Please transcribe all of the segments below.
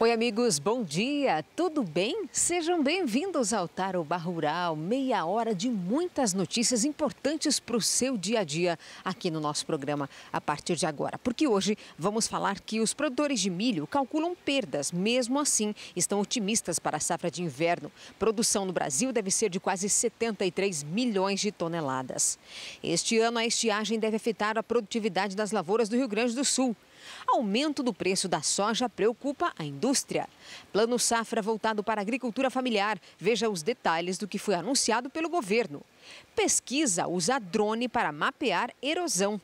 Oi, amigos, bom dia, tudo bem? Sejam bem-vindos ao Tarobá Rural, meia hora de muitas notícias importantes para o seu dia a dia aqui no nosso programa a partir de agora. Porque hoje vamos falar que os produtores de milho calculam perdas, mesmo assim estão otimistas para a safra de inverno. Produção no Brasil deve ser de quase 73 milhões de toneladas. Este ano, a estiagem deve afetar a produtividade das lavouras do Rio Grande do Sul. Aumento do preço da soja preocupa a indústria. Plano Safra voltado para a agricultura familiar. Veja os detalhes do que foi anunciado pelo governo. Pesquisa usa drone para mapear erosão.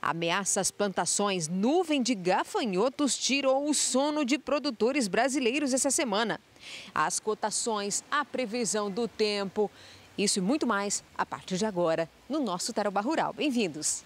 Ameaça às plantações, nuvem de gafanhotos tirou o sono de produtores brasileiros essa semana. As cotações, a previsão do tempo, isso e muito mais a partir de agora no nosso Tarouba Rural. Bem-vindos!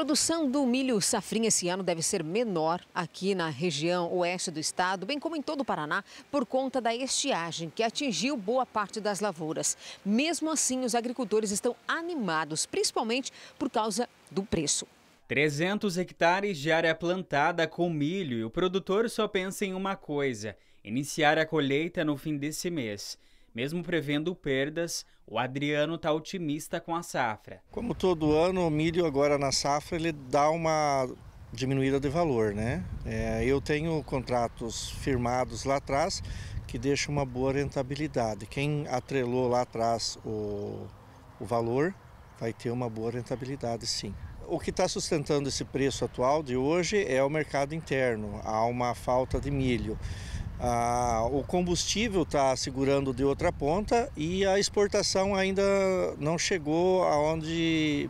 produção do milho safrinha esse ano deve ser menor aqui na região oeste do estado, bem como em todo o Paraná, por conta da estiagem que atingiu boa parte das lavouras. Mesmo assim, os agricultores estão animados, principalmente por causa do preço. 300 hectares de área plantada com milho e o produtor só pensa em uma coisa: iniciar a colheita no fim desse mês. Mesmo prevendo perdas, o Adriano está otimista com a safra. Como todo ano, o milho agora na safra ele dá uma diminuída de valor, né? É, eu tenho contratos firmados lá atrás que deixam uma boa rentabilidade. Quem atrelou lá atrás o, o valor vai ter uma boa rentabilidade, sim. O que está sustentando esse preço atual de hoje é o mercado interno. Há uma falta de milho o combustível está segurando de outra ponta e a exportação ainda não chegou aonde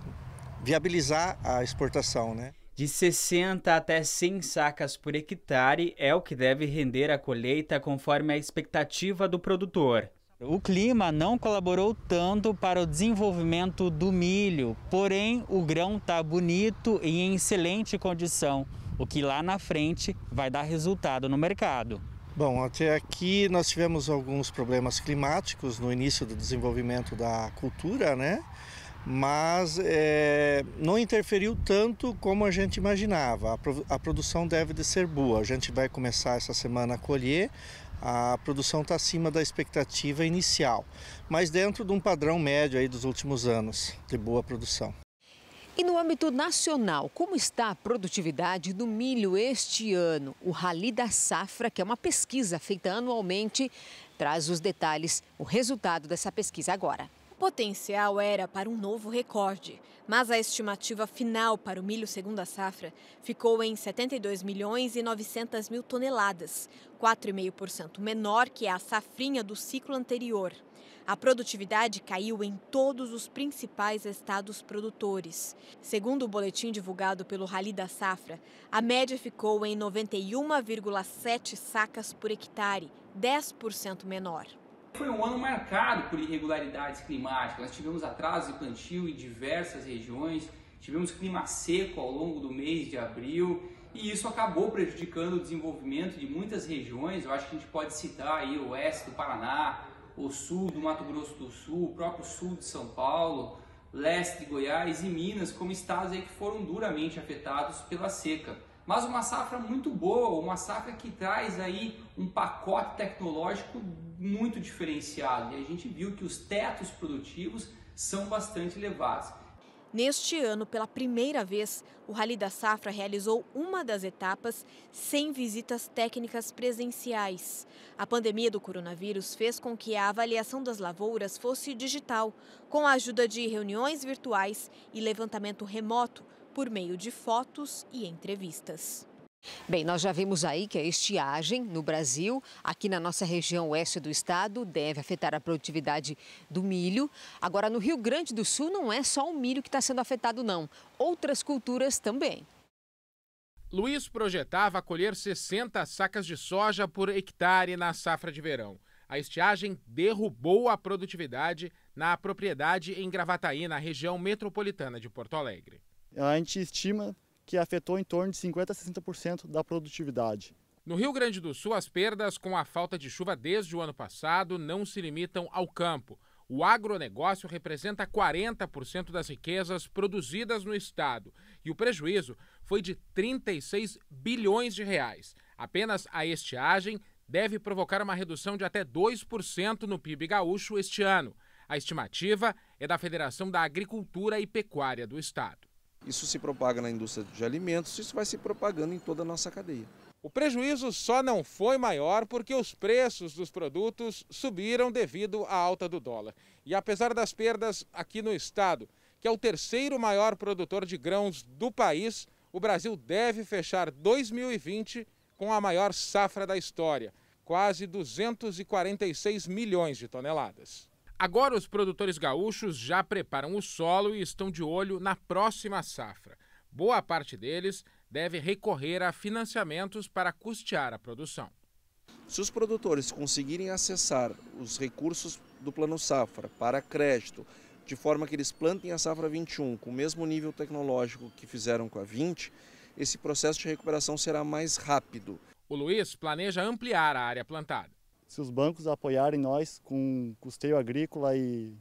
viabilizar a exportação, né? De 60 até 100 sacas por hectare é o que deve render a colheita conforme a expectativa do produtor. O clima não colaborou tanto para o desenvolvimento do milho, porém o grão está bonito e em excelente condição, o que lá na frente vai dar resultado no mercado. Bom, até aqui nós tivemos alguns problemas climáticos no início do desenvolvimento da cultura, né? Mas é, não interferiu tanto como a gente imaginava. A, pro, a produção deve de ser boa. A gente vai começar essa semana a colher. A produção está acima da expectativa inicial, mas dentro de um padrão médio aí dos últimos anos de boa produção. E no âmbito nacional, como está a produtividade do milho este ano? O Rally da Safra, que é uma pesquisa feita anualmente, traz os detalhes, o resultado dessa pesquisa agora. O potencial era para um novo recorde, mas a estimativa final para o milho segunda safra ficou em 72 milhões e 900 mil toneladas, 4,5% menor que a safrinha do ciclo anterior. A produtividade caiu em todos os principais estados produtores. Segundo o boletim divulgado pelo Rally da Safra, a média ficou em 91,7 sacas por hectare, 10% menor. Foi um ano marcado por irregularidades climáticas. Nós tivemos atraso de plantio em diversas regiões, tivemos clima seco ao longo do mês de abril e isso acabou prejudicando o desenvolvimento de muitas regiões. Eu acho que a gente pode citar aí o oeste do Paraná, o sul do Mato Grosso do Sul, o próprio sul de São Paulo, leste de Goiás e Minas como estados aí que foram duramente afetados pela seca. Mas uma safra muito boa, uma safra que traz aí um pacote tecnológico muito diferenciado. E a gente viu que os tetos produtivos são bastante elevados. Neste ano, pela primeira vez, o Rally da Safra realizou uma das etapas sem visitas técnicas presenciais. A pandemia do coronavírus fez com que a avaliação das lavouras fosse digital, com a ajuda de reuniões virtuais e levantamento remoto por meio de fotos e entrevistas. Bem, nós já vimos aí que a estiagem no Brasil, aqui na nossa região oeste do estado, deve afetar a produtividade do milho. Agora, no Rio Grande do Sul, não é só o milho que está sendo afetado, não. Outras culturas também. Luiz projetava colher 60 sacas de soja por hectare na safra de verão. A estiagem derrubou a produtividade na propriedade em Gravataí, na região metropolitana de Porto Alegre. A gente estima que afetou em torno de 50% a 60% da produtividade. No Rio Grande do Sul, as perdas com a falta de chuva desde o ano passado não se limitam ao campo. O agronegócio representa 40% das riquezas produzidas no estado e o prejuízo foi de 36 bilhões de reais. Apenas a estiagem deve provocar uma redução de até 2% no PIB gaúcho este ano. A estimativa é da Federação da Agricultura e Pecuária do Estado. Isso se propaga na indústria de alimentos, isso vai se propagando em toda a nossa cadeia. O prejuízo só não foi maior porque os preços dos produtos subiram devido à alta do dólar. E apesar das perdas aqui no estado, que é o terceiro maior produtor de grãos do país, o Brasil deve fechar 2020 com a maior safra da história, quase 246 milhões de toneladas. Agora os produtores gaúchos já preparam o solo e estão de olho na próxima safra. Boa parte deles deve recorrer a financiamentos para custear a produção. Se os produtores conseguirem acessar os recursos do Plano Safra para crédito, de forma que eles plantem a safra 21 com o mesmo nível tecnológico que fizeram com a 20, esse processo de recuperação será mais rápido. O Luiz planeja ampliar a área plantada. Se os bancos apoiarem nós com custeio agrícola e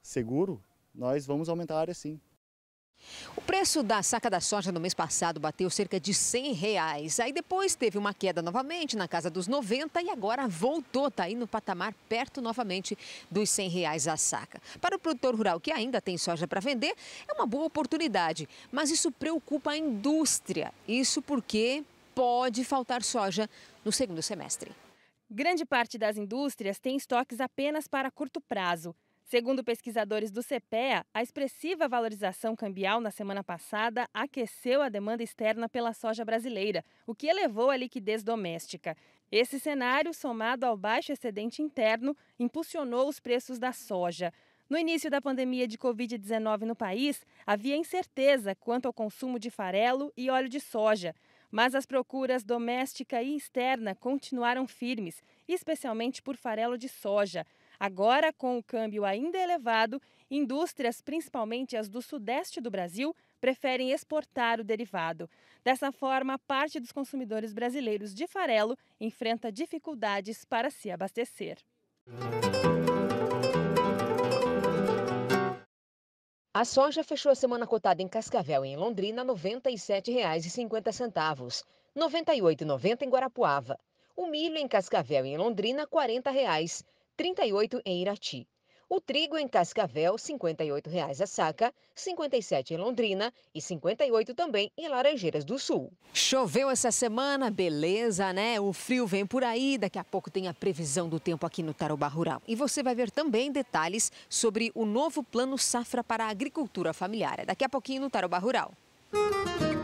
seguro, nós vamos aumentar a área sim. O preço da saca da soja no mês passado bateu cerca de 100 reais. Aí depois teve uma queda novamente na casa dos 90 e agora voltou, está aí no patamar perto novamente dos 100 reais a saca. Para o produtor rural que ainda tem soja para vender, é uma boa oportunidade, mas isso preocupa a indústria. Isso porque pode faltar soja no segundo semestre. Grande parte das indústrias tem estoques apenas para curto prazo. Segundo pesquisadores do CPEA, a expressiva valorização cambial na semana passada aqueceu a demanda externa pela soja brasileira, o que elevou a liquidez doméstica. Esse cenário, somado ao baixo excedente interno, impulsionou os preços da soja. No início da pandemia de Covid-19 no país, havia incerteza quanto ao consumo de farelo e óleo de soja. Mas as procuras doméstica e externa continuaram firmes, especialmente por farelo de soja. Agora, com o câmbio ainda elevado, indústrias, principalmente as do sudeste do Brasil, preferem exportar o derivado. Dessa forma, parte dos consumidores brasileiros de farelo enfrenta dificuldades para se abastecer. Música A soja fechou a semana cotada em Cascavel, em Londrina, R$ 97,50. R$ 98,90 em Guarapuava. O milho em Cascavel, em Londrina, R$ 40,00. R$ 38,00 em Irati. O trigo em Cascavel, R$ 58,00 a saca, 57,00 em Londrina e 58,00 também em Laranjeiras do Sul. Choveu essa semana, beleza, né? O frio vem por aí, daqui a pouco tem a previsão do tempo aqui no Tarouba Rural. E você vai ver também detalhes sobre o novo plano safra para a agricultura familiar. É daqui a pouquinho no Tarouba Rural. Música